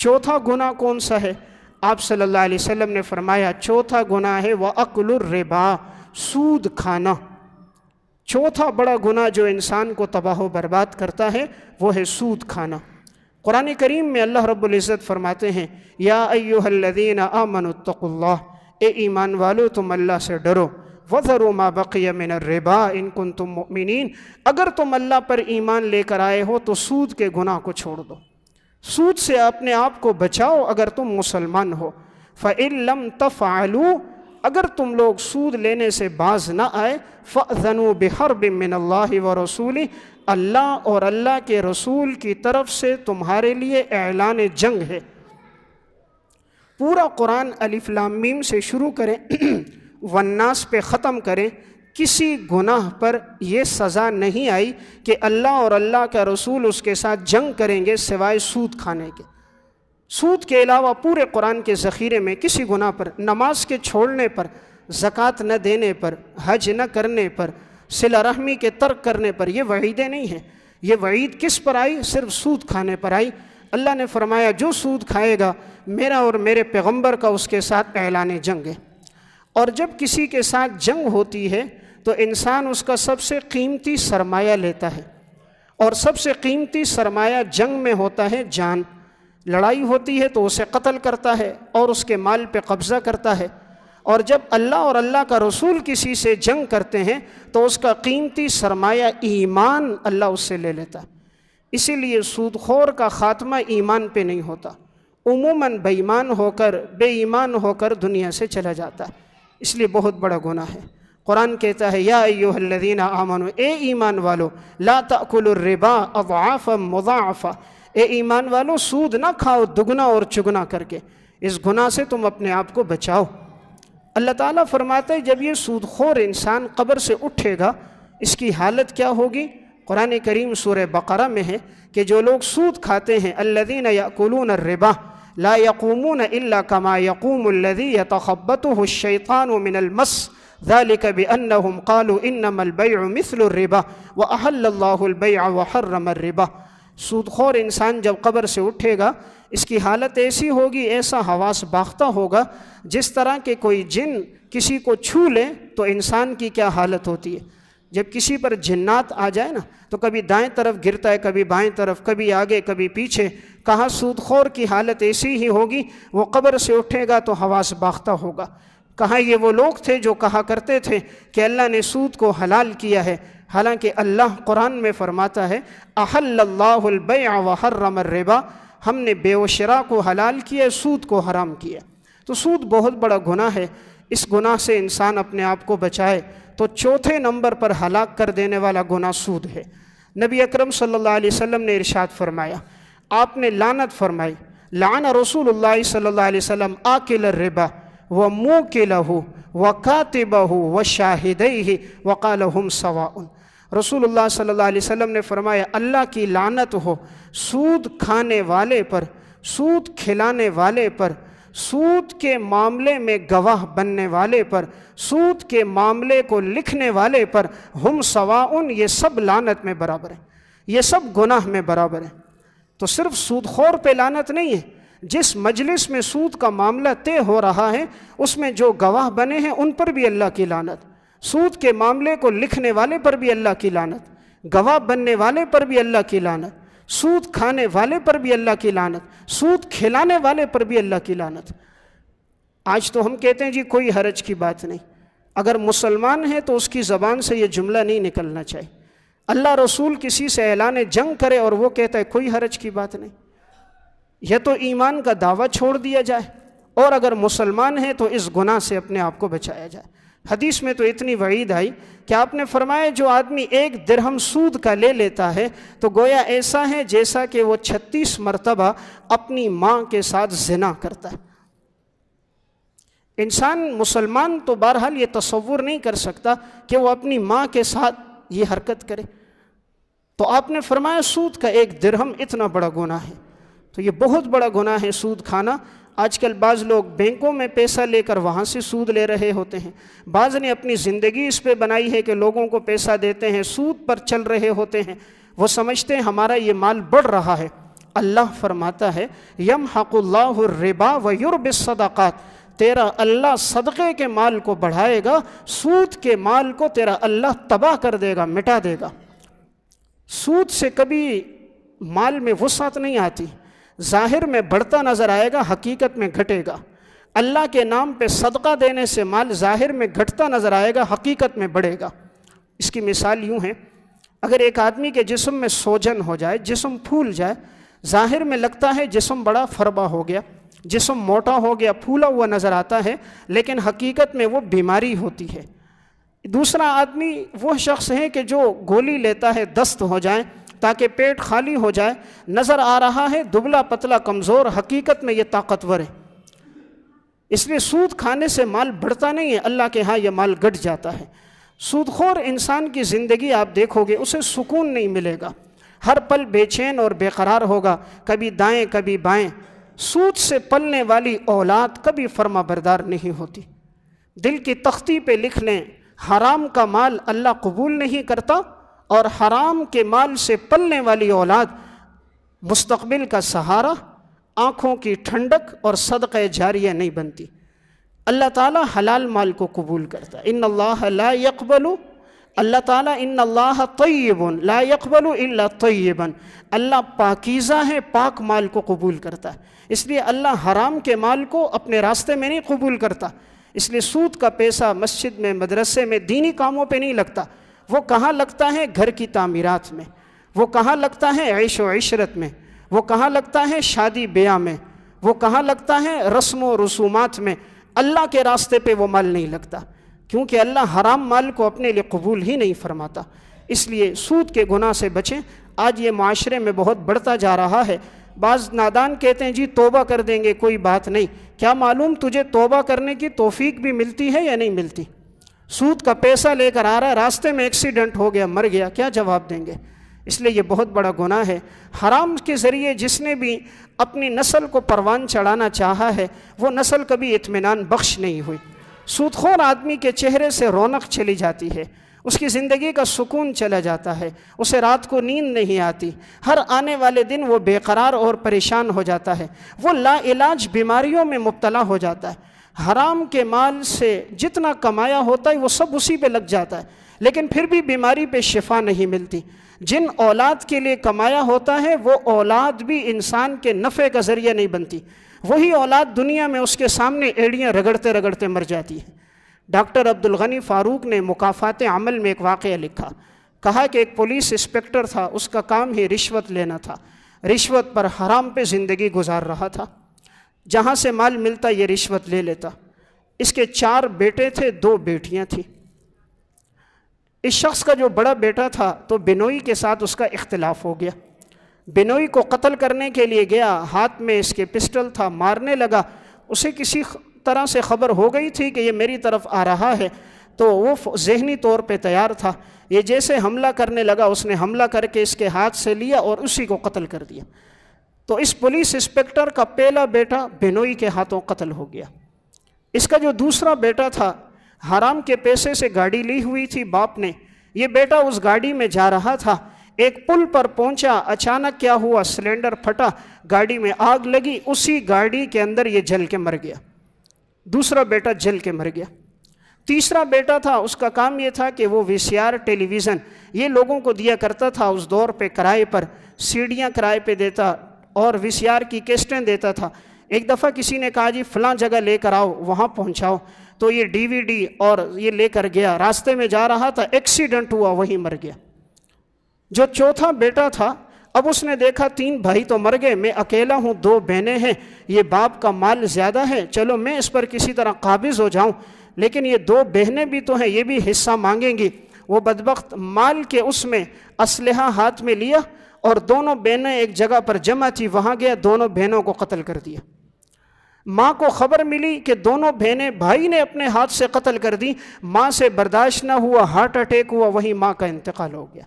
चौथा गुना कौन सा है आप सल्लल्लाहु अलैहि वसल्लम ने फरमाया चौथा गुना है वह अक्लुर्रबा सूद खाना चौथा बड़ा गुना जो इंसान को तबाह बर्बाद करता है वो है सूद खाना कुरान करीम में अल्लाह रब्ज़त फरमाते हैं या अयोहल्लिन आमनतल्ला ए ईमान वालो तुम अल्लाह से डरो वज़रो मा बक़िया मिन रिबा इनकुन तुम मिन अगर तुम अल्लाह पर ईमान लेकर आए हो तो सूद के गुनाह को छोड़ दो सूद से अपने आप को बचाओ अगर तुम मुसलमान हो तफ़ तफ़ालू अगर तुम लोग सूद लेने से बाज ना आए फ़नु बिहर बिमिन व रसूली अल्लाह और अल्लाह के रसूल की तरफ से तुम्हारे लिए ऐलान जंग है पूरा कुरान अलिफ़लामीम से शुरू करें वन्नास पे ख़त्म करें किसी गुनाह पर यह सज़ा नहीं आई कि अल्लाह और अल्लाह का रसूल उसके साथ जंग करेंगे सिवाय सूद खाने के सूद के अलावा पूरे कुरान के ज़ख़ीरे में किसी गुनाह पर नमाज के छोड़ने पर ज़क़़त न देने पर हज न करने पर सिला रहमी के तर्क करने पर यह वहीदें नहीं हैं ये वहीद किस पर आई सिर्फ सूद खाने पर आई अल्लाह ने फरमाया जो सूद खाएगा मेरा और मेरे पैगंबर का उसके साथ ऐलान जंग है और जब किसी के साथ जंग होती है तो इंसान उसका सबसे कीमती सरमाया लेता है और सबसे कीमती सरमाया जंग में होता है जान लड़ाई होती है तो उसे कत्ल करता है और उसके माल पे कब्ज़ा करता है और जब अल्लाह और अल्लाह का रसूल किसी से जंग करते हैं तो उसका कीमती सरमाया ईमान अल्लाह उससे ले लेता इसीलिए सूदखोर का ख़ात्मा ईमान पे नहीं होता उमूमन बेईमान होकर बेईमान होकर दुनिया से चला जाता है इसलिए बहुत बड़ा गुनाह है कुरान कहता है यादीन आमन ए ईमान वालो लातकुलरबा अवाफ़ मुजाफ़ा ए ईमान वालो सूद ना खाओ दुगना और चुगना करके इस गुना से तुम अपने आप को बचाओ अल्लाह ताला फरमाता है जब ये सूदखोर इंसान कब्र से उठेगा इसकी हालत क्या होगी कुरान करीम सूर बकरा में है कि जो लोग सूद खाते हैं अल्लादीन याकुलून रिबा ला यकूमून इल्ला कमा यकूम यतखबत शैतान मिनल मस ذلك بأنهم قالوا إنما البيع مثل الربا وأحل الله البيع وحرم الربا सूदखोर इंसान जब कब्र से उठेगा इसकी हालत ऐसी होगी ऐसा हवास बाख्ता होगा जिस तरह के कोई जिन किसी को छू ले तो इंसान की क्या हालत होती है जब किसी पर जिन्नात आ जाए ना तो कभी दाएं तरफ गिरता है कभी बाएं तरफ कभी आगे कभी पीछे कहाँ सूदखोर की हालत ऐसी ही होगी वो कब्र से उठेगा तो हवास बाख्ता होगा कहाँ ये वो लोग थे जो कहा करते थे कि अल्लाह ने सूद को हलाल किया है हालांकि अल्लाह कुरान में फरमाता है अहल्लाबय वहर्रम रिबा हमने बेवशरा को हलाल किया सूद को हराम किया तो सूद बहुत बड़ा गुनाह है इस गुनाह से इंसान अपने आप को बचाए तो चौथे नंबर पर हलाक कर देने वाला गुनाह सूद है नबी अकरम सल्लल्लाहु अलैहि वसल्लम ने इरशाद फरमाया आपने लानत फरमाई लाना रसूल सल्ला वसम वसल्लम आकिल रिबा व मुँह के लहू व कातिबहू व शाहिद ही वकाल हम सवाउन रसूल सल्लल्लाहु ने फरमाया अल्लाह की लानत हो सूद खाने वाले पर सूद खिलाने वाले पर सूद के मामले में गवाह बनने वाले पर सूद के मामले को लिखने वाले पर हम सवाउन ये सब लानत में बराबर है ये सब गुनाह में बराबर है तो सिर्फ सूदखोर पे लानत नहीं है जिस मजलिस में सूद का मामला तय हो रहा है उसमें जो गवाह बने हैं उन पर भी अल्लाह की लानत सूद के मामले को लिखने वाले पर भी अल्लाह की लानत गवाह बनने वाले पर भी अल्लाह की लानत सूद खाने वाले पर भी अल्लाह की लानत सूद खिलाने वाले पर भी अल्लाह की लानत आज तो हम कहते हैं जी कोई हरज की बात नहीं अगर मुसलमान है तो उसकी ज़बान से ये जुमला नहीं निकलना चाहिए अल्लाह रसूल किसी से ऐलान जंग करे और वो कहता है कोई हरज की बात नहीं यह तो ईमान का दावा छोड़ दिया जाए और अगर मुसलमान है तो इस गुनाह से अपने आप को बचाया जाए हदीस में तो इतनी वईद आई कि आपने फरमाया जो आदमी एक दिरहम सूद का ले लेता है तो गोया ऐसा है जैसा कि वो छत्तीस मरतबा अपनी माँ के साथ जिना करता है इंसान मुसलमान तो बहरहाल ये तस्वुर नहीं कर सकता कि वो अपनी माँ के साथ ये हरकत करे तो आपने फरमाया सूद का एक दिरहम इतना बड़ा गुना है तो ये बहुत बड़ा गुनाह है सूद खाना आजकल बाज़ लोग बैंकों में पैसा लेकर वहाँ से सूद ले रहे होते हैं बाज़ ने अपनी ज़िंदगी इस पे बनाई है कि लोगों को पैसा देते हैं सूद पर चल रहे होते हैं वो समझते हैं हमारा ये माल बढ़ रहा है अल्लाह फरमाता है यम हक़ुल्लाबा वयुरबसदाक़ात तेरा अल्लाह सदक़े के माल को बढ़ाएगा सूद के माल को तेरा अल्लाह तबाह कर देगा मिटा देगा सूद से कभी माल में वसात नहीं आती ज़ाहिर में बढ़ता नज़र आएगा हकीकत में घटेगा अल्लाह के नाम पे सदका देने से माल ज़ाहिर में घटता नज़र आएगा हकीकत में बढ़ेगा इसकी मिसाल यूँ है अगर एक आदमी के जिसम में सोजन हो जाए जिसम फूल जाए ज़ाहिर में लगता है जिसम बड़ा फरबा हो गया जिसम मोटा हो गया फूला हुआ नज़र आता है लेकिन हकीकत में वो बीमारी होती है दूसरा आदमी वह शख्स है कि जो गोली लेता है दस्त हो जाए ताकि पेट खाली हो जाए नज़र आ रहा है दुबला पतला कमज़ोर हकीकत में ये ताकतवर है इसलिए सूद खाने से माल बढ़ता नहीं है अल्लाह के यहाँ यह माल घट जाता है सूदखोर इंसान की ज़िंदगी आप देखोगे उसे सुकून नहीं मिलेगा हर पल बेचैन और बेकरार होगा कभी दाएँ कभी बाएँ सूद से पलने वाली औलाद कभी फर्मा बरदार नहीं होती दिल की तख्ती पे लिख लें हराम का माल अल्लाह कबूल नहीं करता और हराम के माल से पलने वाली औलाद मुस्तबिल का सहारा आँखों की ठंडक और सदक़ जारिया नहीं बनती अल्लाह ताला हलाल माल को कबूल करता इन अल्लाह ला यकबलू अल्लाह ताला इन अल्लाह तय्यबन ला यकबलू इल्ला तय्यबन अल्लाह पाकीज़ा है पाक माल को कबूल करता है इसलिए अल्लाह हराम के माल को अपने रास्ते में नहीं कबूल करता इसलिए सूद का पैसा मस्जिद में मदरसे में दीनी कामों पे नहीं लगता वो कहाँ लगता है घर की तामीरात में वो कहाँ लगता है ऐश व इशरत में वो कहाँ लगता है शादी ब्याह में वो कहाँ लगता है रस्म व रसूमात में अल्लाह के रास्ते पे वो माल नहीं लगता क्योंकि अल्लाह हराम माल को अपने लिए कबूल ही नहीं फरमाता इसलिए सूद के गुनाह से बचें आज ये माशरे में बहुत बढ़ता जा रहा है बाज़ नादान कहते हैं जी तोबा कर देंगे कोई बात नहीं क्या मालूम तुझे तोबा करने की तोफ़ी भी मिलती है या नहीं मिलती सूद का पैसा लेकर आ रहा है रास्ते में एक्सीडेंट हो गया मर गया क्या जवाब देंगे इसलिए ये बहुत बड़ा गुनाह है हराम के ज़रिए जिसने भी अपनी नस्ल को परवान चढ़ाना चाहा है वो नस्ल कभी इतमान बख्श नहीं हुई सूदखोर आदमी के चेहरे से रौनक चली जाती है उसकी ज़िंदगी का सुकून चला जाता है उसे रात को नींद नहीं आती हर आने वाले दिन वो बेकरार और परेशान हो जाता है वो लाइलाज बीमारियों में मुबतला हो जाता है हराम के माल से जितना कमाया होता है वो सब उसी पे लग जाता है लेकिन फिर भी बीमारी पे शिफा नहीं मिलती जिन औलाद के लिए कमाया होता है वो औलाद भी इंसान के नफ़े का ज़रिया नहीं बनती वही औलाद दुनिया में उसके सामने एड़ियाँ रगड़ते रगड़ते मर जाती है डॉक्टर अब्दुल गनी फ़ारूक ने मुकाफ़ात अमल में एक वाक़ लिखा कहा कि एक पुलिस इंस्पेक्टर था उसका काम ही रिश्वत लेना था रिश्वत पर हराम पे ज़िंदगी गुजार रहा था जहाँ से माल मिलता ये रिश्वत ले लेता इसके चार बेटे थे दो बेटियाँ थीं इस शख्स का जो बड़ा बेटा था तो बिनोई के साथ उसका इख्तलाफ हो गया बिनोई को कत्ल करने के लिए गया हाथ में इसके पिस्टल था मारने लगा उसे किसी तरह से ख़बर हो गई थी कि ये मेरी तरफ आ रहा है तो वो जहनी तौर पे तैयार था ये जैसे हमला करने लगा उसने हमला करके इसके हाथ से लिया और उसी को कत्ल कर दिया तो इस पुलिस इंस्पेक्टर का पहला बेटा बिनोई के हाथों कत्ल हो गया इसका जो दूसरा बेटा था हराम के पैसे से गाड़ी ली हुई थी बाप ने ये बेटा उस गाड़ी में जा रहा था एक पुल पर पहुंचा अचानक क्या हुआ सिलेंडर फटा गाड़ी में आग लगी उसी गाड़ी के अंदर ये जल के मर गया दूसरा बेटा जल के मर गया तीसरा बेटा था उसका काम ये था कि वो वीसीआर टेलीविज़न ये लोगों को दिया करता था उस दौर पे किराए पर सीढ़ियाँ किराए पे देता और वीसीआर की कैस्टें देता था एक दफ़ा किसी ने कहा जी फलां जगह लेकर आओ वहाँ पहुँचाओ तो ये डीवीडी और ये लेकर गया रास्ते में जा रहा था एक्सीडेंट हुआ वहीं मर गया जो चौथा बेटा था अब उसने देखा तीन भाई तो मर गए मैं अकेला हूँ दो बहनें हैं ये बाप का माल ज़्यादा है चलो मैं इस पर किसी तरह काबिज़ हो जाऊँ लेकिन ये दो बहनें भी तो हैं ये भी हिस्सा मांगेंगी वो बदबक माल के उसमें असलहा हाथ में लिया और दोनों बहनें एक जगह पर जमा थी वहाँ गया दोनों बहनों को कत्ल कर दिया माँ को खबर मिली कि दोनों बहनें भाई ने अपने हाथ से कत्ल कर दी माँ से बर्दाश्त ना हुआ हार्ट अटैक हुआ वहीं माँ का इंतकाल हो गया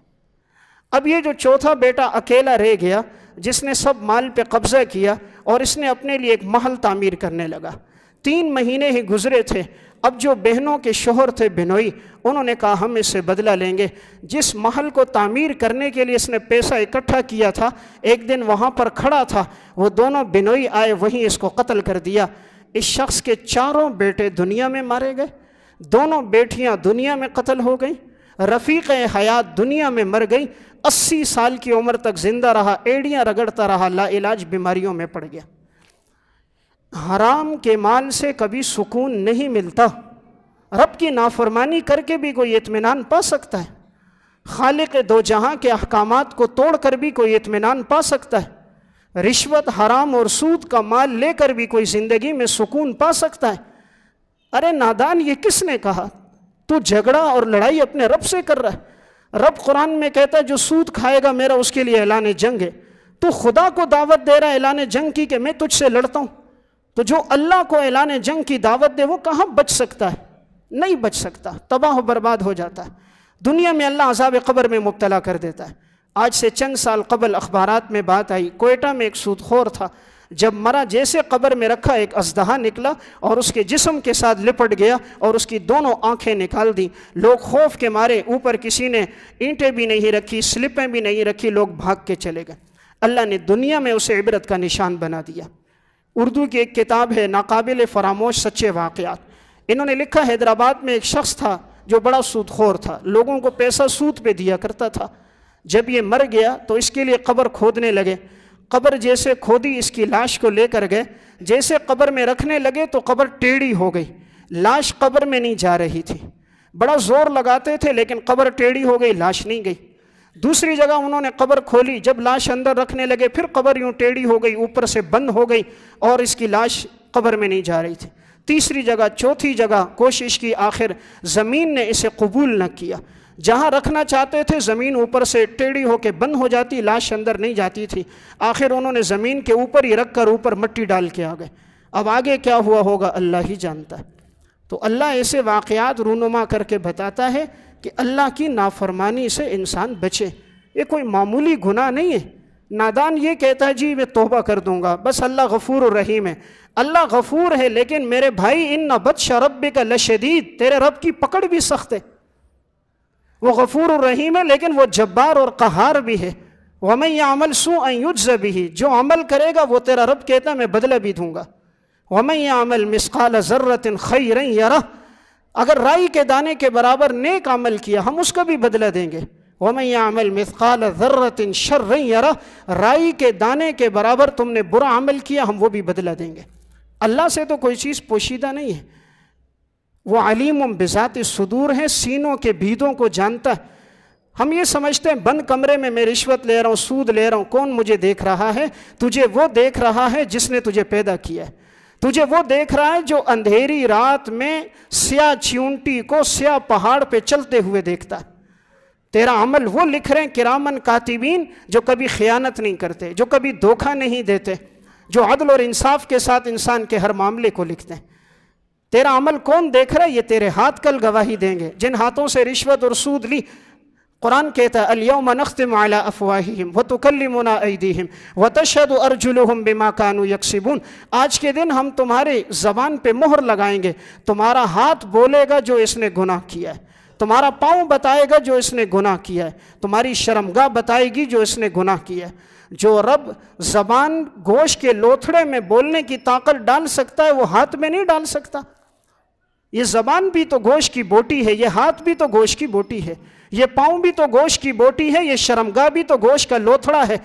अब ये जो चौथा बेटा अकेला रह गया जिसने सब माल पे कब्ज़ा किया और इसने अपने लिए एक महल तामीर करने लगा तीन महीने ही गुजरे थे अब जो बहनों के शोहर थे बिनोई उन्होंने कहा हम इससे बदला लेंगे जिस महल को तामीर करने के लिए इसने पैसा इकट्ठा किया था एक दिन वहाँ पर खड़ा था वो दोनों बिनोई आए वहीं इसको कत्ल कर दिया इस शख्स के चारों बेटे दुनिया में मारे गए दोनों बेटियाँ दुनिया में कत्ल हो गई रफ़ीक हयात दुनिया में मर गई अस्सी साल की उम्र तक ज़िंदा रहा एड़ियाँ रगड़ता रहा लाइलाज बीमारियों में पड़ गया हराम के माल से कभी सुकून नहीं मिलता रब की नाफरमानी करके भी कोई इतमान पा सकता है खालिक दो जहाँ के अहकाम को तोड़ कर भी कोई इतमान पा सकता है रिश्वत हराम और सूद का माल लेकर भी कोई ज़िंदगी में सुकून पा सकता है अरे नादान ये किसने कहा तू झगड़ा और लड़ाई अपने रब से कर रहा है रब कुरान में कहता है जो सूद खाएगा मेरा उसके लिए ऐलान जंग है तू खुदा को दावत दे रहा है ऐलान जंग की कि मैं तुझसे लड़ता हूँ तो जो अल्लाह को ऐलान जंग की दावत दे वो कहाँ बच सकता है नहीं बच सकता तबाह बर्बाद हो जाता है दुनिया में अल्लाह अजाब कब्र में मुबतला कर देता है आज से चंद साल कबल अखबार में बात आई कोयटा में एक सूदखोर था जब मरा जैसे कब्र में रखा एक अजदहा निकला और उसके जिसम के साथ लिपट गया और उसकी दोनों आंखें निकाल दी लोग खौफ के मारे ऊपर किसी ने ईंटें भी नहीं रखी स्लिपें भी नहीं रखी लोग भाग के चले गए अल्लाह ने दुनिया में उसे इबरत का निशान बना दिया उर्दू की एक किताब है नाकबिल फरामोश सच्चे वाक़ात इन्होंने लिखा हैदराबाद में एक शख्स था जो बड़ा सूदखोर था लोगों को पैसा सूद पे दिया करता था जब ये मर गया तो इसके लिए कब्र खोदने लगे कब्र जैसे खोदी इसकी लाश को लेकर गए जैसे कब्र में रखने लगे तो कब्र टेढ़ी हो गई लाश कब्र में नहीं जा रही थी बड़ा ज़ोर लगाते थे लेकिन कब्र टेढ़ी हो गई लाश नहीं गई दूसरी जगह उन्होंने कबर खोली जब लाश अंदर रखने लगे फिर कबर यूँ टेढ़ी हो गई ऊपर से बंद हो गई और इसकी लाश कबर में नहीं जा रही थी तीसरी जगह चौथी जगह कोशिश की आखिर ज़मीन ने इसे कबूल न किया जहाँ रखना चाहते थे ज़मीन ऊपर से टेढ़ी होकर बंद हो जाती लाश अंदर नहीं जाती थी आखिर उन्होंने ज़मीन के ऊपर ही रख कर ऊपर मट्टी डाल के आ गए अब आगे क्या हुआ होगा अल्लाह ही जानता है तो अल्लाह ऐसे वाक़ात रूनुमा करके बताता है कि अल्लाह की नाफरमानी से इंसान बचे ये कोई मामूली गुनाह नहीं है नादान ये कहता है जी मैं तोबा कर दूंगा बस अल्लाह गफूर रहीम है अल्लाह गफूर है लेकिन मेरे भाई इन बदशा रब का लशदीद तेरे रब की पकड़ भी सख्त है वो गफूर रहीम है लेकिन वो जब्बार और कहार भी है मैं यह अमल सू अयुज भी जो अमल करेगा वो तेरा रब कहता है मैं बदला भी दूंगा मैं यह अमल मिसकाल ज़र्रतिन रही यरा अगर राई के दाने के बराबर नेक अमल किया हम उसका भी बदला देंगे यह अमल मिसकाल ज़र्रतिन शर्र यरा राई के दाने के बराबर तुमने बुरा अमल किया हम वो भी बदला देंगे अल्लाह से तो कोई चीज़ पोशीदा नहीं है वो अलीम बिजात सदूर हैं सीनों के भीदों को जानता है हम ये समझते हैं बंद कमरे में मैं रिश्वत ले रहा हूँ सूद ले रहा हूँ कौन मुझे देख रहा है तुझे वो देख रहा है जिसने तुझे पैदा किया है तुझे वो देख रहा है जो अंधेरी रात में स्या च्यूंटी को स्या पहाड़ पे चलते हुए देखता है तेरा अमल वो लिख रहे हैं किरामन कातिबीन जो कभी ख़यानत नहीं करते जो कभी धोखा नहीं देते जो अदल और इंसाफ के साथ इंसान के हर मामले को लिखते हैं तेरा अमल कौन देख रहा है ये तेरे हाथ कल गवाही देंगे जिन हाथों से रिश्वत और सूद ली कुरान कहता है अलियम नख्तम अला अफवाहिम व तुकलमुना ऐदीम व तशद अर्जुलहम बिमा कानू यकसिबून आज के दिन हम तुम्हारी ज़बान पर मोहर लगाएंगे तुम्हारा हाथ बोलेगा जो इसने गुनाह किया है तुम्हारा पाँव बताएगा जो इसने गुनाह किया है तुम्हारी शर्मगा बताएगी जो इसने गुनाह किया है जो रब जबान गोश के लोथड़े में बोलने की ताकत डाल सकता है वो हाथ में नहीं डाल सकता ये जबान भी तो गोश की बोटी है ये हाथ भी तो गोश की बोटी है ये पाँव भी तो गोश की बोटी है ये शर्मगा भी तो गोश का लोथड़ा है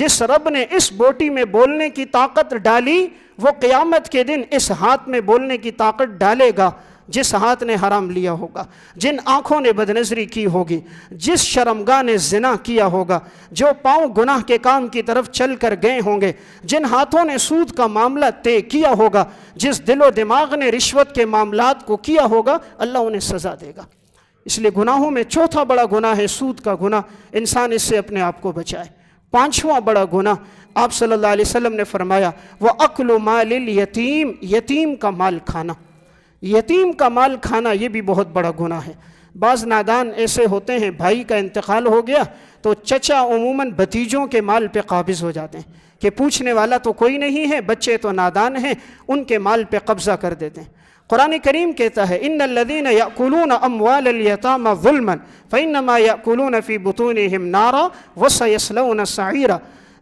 जिस रब ने इस बोटी में बोलने की ताकत डाली वो क़यामत के दिन इस हाथ में बोलने की ताकत डालेगा जिस हाथ ने हराम लिया होगा जिन आँखों ने बदनजरी की होगी जिस शर्मगा ने जिना किया होगा जो पाँव गुनाह के काम की तरफ चल कर गए होंगे जिन हाथों ने सूद का मामला तय किया होगा जिस दिलो दिमाग ने रिश्वत के मामला को किया होगा अल्लाह उन्हें सज़ा देगा इसलिए गुनाहों में चौथा बड़ा गुना है सूद का गुना इंसान इससे अपने आप को बचाए पांचवा बड़ा गुना आप सल्लल्लाहु अलैहि वसल्लम ने फरमाया वह अकल माल यतीम यतीम का माल खाना यतीम का माल खाना ये भी बहुत बड़ा गुना है बाज़ नादान ऐसे होते हैं भाई का इंतकाल हो गया तो चचा उमूमन भतीजों के माल पे काबिज़ हो जाते हैं कि पूछने वाला तो कोई नहीं है बच्चे तो नादान हैं उनके माल पे कब्ज़ा कर देते हैं कुरान करीम कहता है इन लदीन यकुलून अमवालतामा जुल्मन फ़ैनमा यकुलून फ़ी बतून हम नारा वसलून साइरा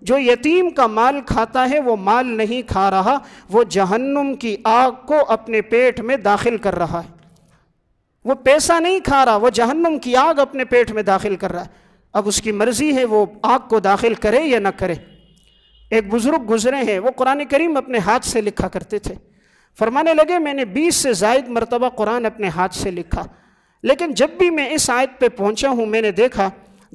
जो यतीम का माल खाता है वो माल नहीं खा रहा वो जहन्नुम की आग को अपने पेट में दाखिल कर रहा है वो पैसा नहीं खा रहा वो जहन्नुम की आग अपने पेट में दाखिल कर रहा है अब उसकी मर्ज़ी है वो आग को दाखिल करे या ना करे एक बुज़ुर्ग गुजरे हैं वो कुरान करीम अपने हाथ से लिखा करते थे फरमाने लगे मैंने 20 से जायद मरतबा कुरान अपने हाथ से लिखा लेकिन जब भी मैं इस आयत पे पहुंचा हूँ मैंने देखा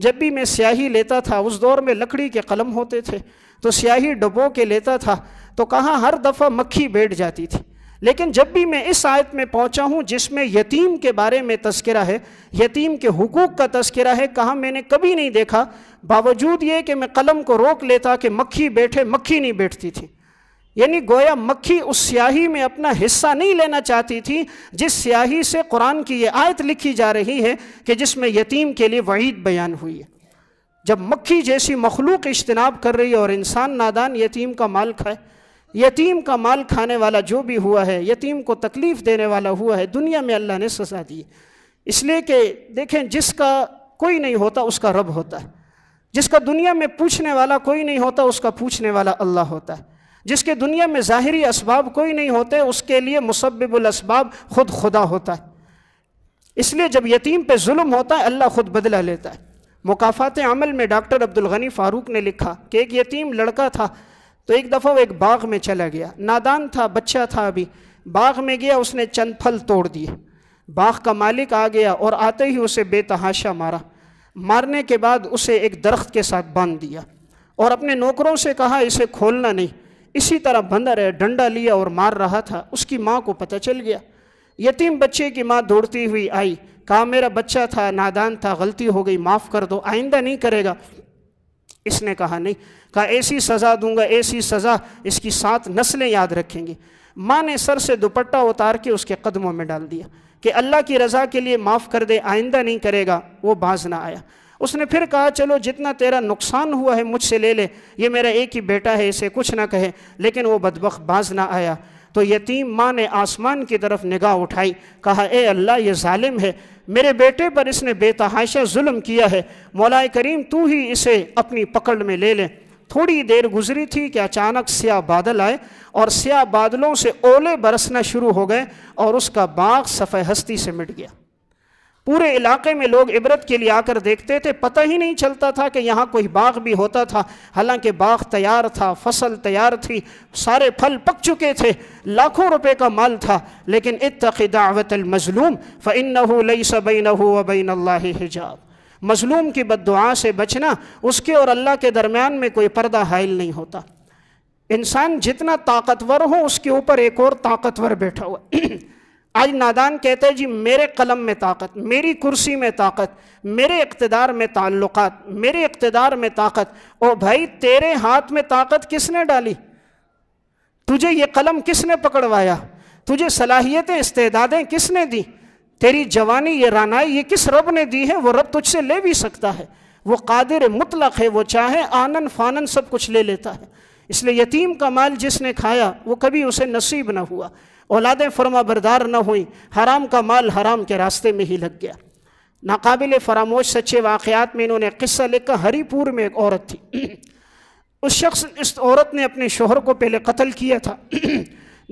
जब भी मैं स्याही लेता था उस दौर में लकड़ी के कलम होते थे तो स्याही डबो के लेता था तो कहाँ हर दफ़ा मक्खी बैठ जाती थी लेकिन जब भी मैं इस आयत में पहुंचा हूं जिसमें यतीम के बारे में तस्करा है यतीम के हुकूक का तस्करा है कहाँ मैंने कभी नहीं देखा बावजूद ये कि मैं कलम को रोक लेता कि मक्खी बैठे मक्खी नहीं बैठती थी यानी गोया मक्खी उस स्याही में अपना हिस्सा नहीं लेना चाहती थी जिस स्याही से कुरान की ये आयत लिखी जा रही है कि जिसमें यतीम के लिए वहीद बयान हुई है जब मक्खी जैसी मखलूक इज्तनाब कर रही है और इंसान नादान यतीम का माल खाए यतीम का माल खाने वाला जो भी हुआ है यतीम को तकलीफ़ देने वाला हुआ है दुनिया में अल्लाह ने सजा दी इसलिए कि देखें जिसका कोई नहीं होता उसका रब होता है जिसका दुनिया में पूछने वाला कोई नहीं होता उसका पूछने वाला अल्लाह होता है जिसके दुनिया में ज़ाहरी इसबाब कोई नहीं होते उसके लिए मुसब्बुलसबाब खुद खुदा होता है इसलिए जब यतीम पे जुल्म होता है अल्लाह खुद बदला लेता है मुकाफ़ात अमल में डॉक्टर अब्दुलगनी फ़ारूक ने लिखा कि एक यतीम लड़का था तो एक दफ़ा वो एक बाग में चला गया नादान था बच्चा था अभी बाग में गया उसने चंद फल तोड़ दिए बाग का मालिक आ गया और आते ही उसे बेतहाशा मारा मारने के बाद उसे एक दरख्त के साथ बांध दिया और अपने नौकरों से कहा इसे खोलना नहीं इसी तरह बंदर है डंडा लिया और मार रहा था उसकी माँ को पता चल गया यतीम बच्चे की माँ दौड़ती हुई आई कहा मेरा बच्चा था नादान था गलती हो गई माफ़ कर दो आइंदा नहीं करेगा इसने कहा नहीं कहा ऐसी सज़ा दूंगा ऐसी सज़ा इसकी सात नस्लें याद रखेंगी माँ ने सर से दुपट्टा उतार के उसके कदमों में डाल दिया कि अल्लाह की रज़ा के लिए माफ़ कर दे आइंदा नहीं करेगा वो बाज ना आया उसने फिर कहा चलो जितना तेरा नुकसान हुआ है मुझसे ले ले ये मेरा एक ही बेटा है इसे कुछ ना कहे लेकिन वो बदबक बाज ना आया तो यतीम माँ ने आसमान की तरफ निगाह उठाई कहा ए अल्लाह ये ालिम है मेरे बेटे पर इसने बेतहाशा जुल्म किया है मौलाए करीम तू ही इसे अपनी पकड़ में ले ले थोड़ी देर गुजरी थी कि अचानक स्याह बादल आए और स्याह बादलों से ओले बरसना शुरू हो गए और उसका बाग सफ़े हस्ती से मिट गया पूरे इलाके में लोग इबरत के लिए आकर देखते थे पता ही नहीं चलता था कि यहाँ कोई बाग भी होता था हालांकि बाग तैयार था फसल तैयार थी सारे फल पक चुके थे लाखों रुपए का माल था लेकिन इतदावतमजलूम फ़िन लई सबैन वबैन हिजाब मजलूम की बददुआ से बचना उसके और अल्लाह के दरमियान में कोई पर्दा हायल नहीं होता इंसान जितना ताकतवर हो उसके ऊपर एक और ताकतवर बैठा हुआ आज नादान कहते हैं जी मेरे कलम में ताकत मेरी कुर्सी में ताकत मेरे इकतदार में ताल्लुक मेरे इकतदार में ताकत ओ भाई तेरे हाथ में ताकत किसने डाली तुझे ये कलम किसने पकड़वाया तुझे सलाहियतें इस्तेदादें किसने दी तेरी जवानी ये रानाई ये किस रब ने दी है वो रब तुझसे ले भी सकता है वो कादिर मुतलक है वो चाहे आनन फानन सब कुछ ले लेता है इसलिए यतीम का माल जिसने खाया वो कभी उसे नसीब ना हुआ औलादें फरमा बरदार न हुई हराम का माल हराम के रास्ते में ही लग गया नाकबिल फरामोश सच्चे वाक़ात में इन्होंने किस्सा लिखा हरीपुर में एक औरत थी उस शख्स इस औरत ने अपने शोहर को पहले कत्ल किया था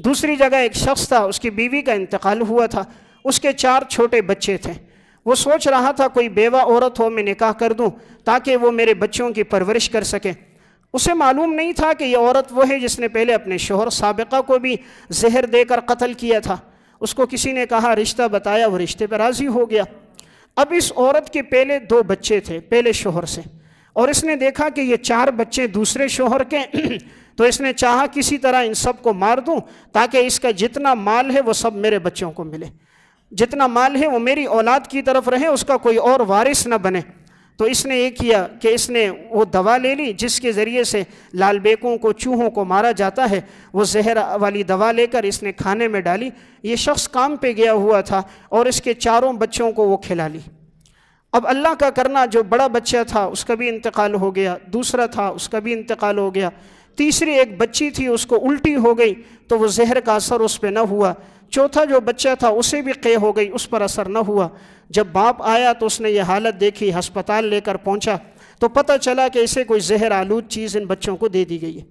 दूसरी जगह एक शख्स था उसकी बीवी का इंतकाल हुआ था उसके चार छोटे बच्चे थे वो सोच रहा था कोई बेवा औरत हो मैं निकाह कर दूं ताकि वो मेरे बच्चों की परवरिश कर सकें उसे मालूम नहीं था कि यह औरत वो है जिसने पहले अपने शोहर सबका को भी जहर देकर कत्ल किया था उसको किसी ने कहा रिश्ता बताया वो रिश्ते पर राज़ी हो गया अब इस औरत के पहले दो बच्चे थे पहले शोहर से और इसने देखा कि ये चार बच्चे दूसरे शोहर के तो इसने चाहा किसी तरह इन सब को मार दूं ताकि इसका जितना माल है वो सब मेरे बच्चों को मिले जितना माल है वो मेरी औलाद की तरफ रहे उसका कोई और वारिस न बने तो इसने ये किया कि इसने वो दवा ले ली जिसके ज़रिए से लाल बेकों को चूहों को मारा जाता है वो जहर वाली दवा लेकर इसने खाने में डाली ये शख्स काम पे गया हुआ था और इसके चारों बच्चों को वो खिला ली अब अल्लाह का करना जो बड़ा बच्चा था उसका भी इंतकाल हो गया दूसरा था उसका भी इंतकाल हो गया तीसरी एक बच्ची थी उसको उल्टी हो गई तो वह जहर का असर उस पर न हुआ चौथा जो बच्चा था उसे भी क़े हो गई उस पर असर न हुआ जब बाप आया तो उसने ये हालत देखी हस्पताल लेकर पहुंचा तो पता चला कि इसे कोई जहर आलूद चीज़ इन बच्चों को दे दी गई है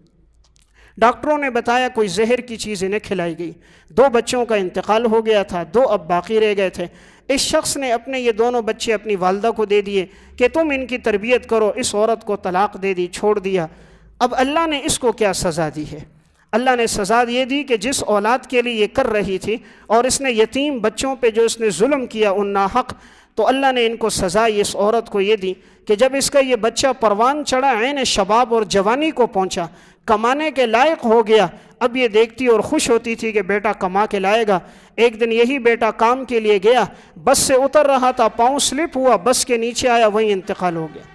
डॉक्टरों ने बताया कोई जहर की चीज़ इन्हें खिलाई गई दो बच्चों का इंतकाल हो गया था दो अब बाकी रह गए थे इस शख्स ने अपने ये दोनों बच्चे अपनी वालदा को दे दिए कि तुम इनकी तरबियत करो इस औरत को तलाक दे दी छोड़ दिया अब अल्लाह ने इसको क्या सज़ा दी है अल्लाह ने सज़ा ये दी कि जिस औलाद के लिए ये कर रही थी और इसने यतीम बच्चों पे जो इसने जुल्म किया उन हक तो अल्लाह ने इनको सज़ा इस औरत को ये दी कि जब इसका ये बच्चा परवान चढ़ा ऐन शबाब और जवानी को पहुँचा कमाने के लायक हो गया अब ये देखती और खुश होती थी कि बेटा कमा के लाएगा एक दिन यही बेटा काम के लिए गया बस से उतर रहा था पाँव स्लिप हुआ बस के नीचे आया वहीं इंतकाल हो गया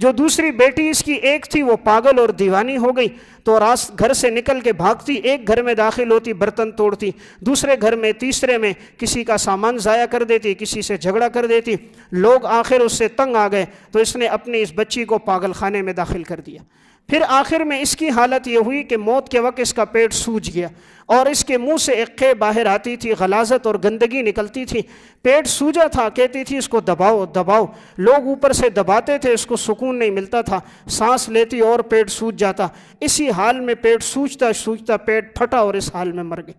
जो दूसरी बेटी इसकी एक थी वो पागल और दीवानी हो गई तो रास घर से निकल के भागती एक घर में दाखिल होती बर्तन तोड़ती दूसरे घर में तीसरे में किसी का सामान ज़ाया कर देती किसी से झगड़ा कर देती लोग आखिर उससे तंग आ गए तो इसने अपनी इस बच्ची को पागल खाने में दाखिल कर दिया फिर आखिर में इसकी हालत ये हुई कि मौत के वक्त इसका पेट सूज गया और इसके मुंह से एक्के बाहर आती थी गलाजत और गंदगी निकलती थी पेट सूजा था कहती थी इसको दबाओ दबाओ लोग ऊपर से दबाते थे इसको सुकून नहीं मिलता था सांस लेती और पेट सूज जाता इसी हाल में पेट सूजता सूजता पेट फटा और इस हाल में मर गई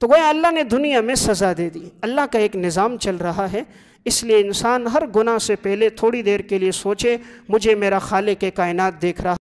तो गोया अल्लाह ने दुनिया में सज़ा दे दी अल्लाह का एक निज़ाम चल रहा है इसलिए इंसान हर गुना से पहले थोड़ी देर के लिए सोचे मुझे मेरा खाले के कायनात देख रहा